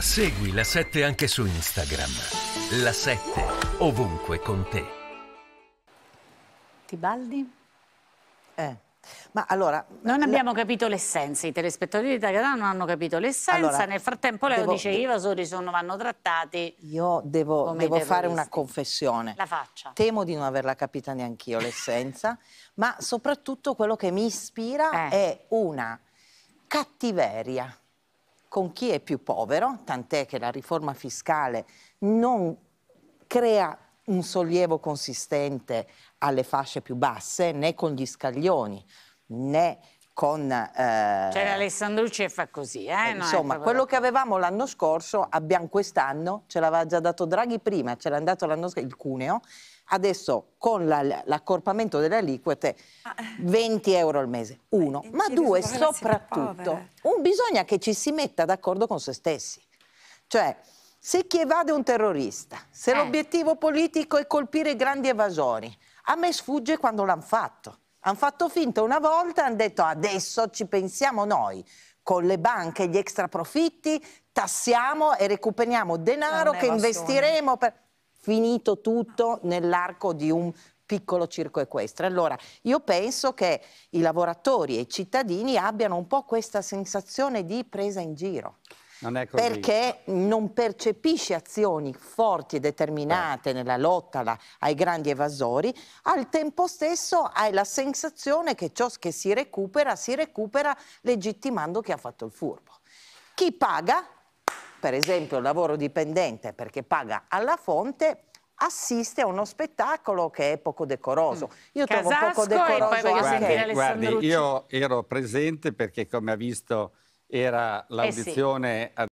Segui la 7 anche su Instagram. La 7 ovunque con te. Tibaldi? Eh. Ma allora, non abbiamo la... capito l'essenza, i telespettatori italiani non hanno capito l'essenza, allora, nel frattempo lei devo... dice i vasori sono, vanno trattati. Io devo, devo fare una confessione. La faccia. Temo di non averla capita neanche io l'essenza, ma soprattutto quello che mi ispira eh. è una cattiveria con chi è più povero, tant'è che la riforma fiscale non crea un sollievo consistente alle fasce più basse, né con gli scaglioni, né con... Eh... Cioè l'Alessandrucci fa così, eh? eh insomma, proprio... quello che avevamo l'anno scorso abbiamo quest'anno, ce l'aveva già dato Draghi prima, ce l'ha dato l'anno scorso, il cuneo, Adesso con la, l'accorpamento delle aliquote 20 ah. euro al mese, uno, eh, ma due soprattutto, un, bisogna che ci si metta d'accordo con se stessi. Cioè, se chi evade è un terrorista, se eh. l'obiettivo politico è colpire i grandi evasori, a me sfugge quando l'hanno fatto. Hanno fatto finta una volta, hanno detto adesso ci pensiamo noi, con le banche e gli profitti, tassiamo e recuperiamo denaro che investiremo per finito tutto nell'arco di un piccolo circo equestre. Allora, io penso che i lavoratori e i cittadini abbiano un po' questa sensazione di presa in giro. Non è così. perché non percepisce azioni forti e determinate Beh. nella lotta la, ai grandi evasori, al tempo stesso hai la sensazione che ciò che si recupera si recupera legittimando chi ha fatto il furbo. Chi paga per esempio il lavoro dipendente perché paga alla fonte assiste a uno spettacolo che è poco decoroso. Mm. Io Casasco trovo poco decoroso e guardi, guardi, io ero presente perché come ha visto era l'audizione eh sì.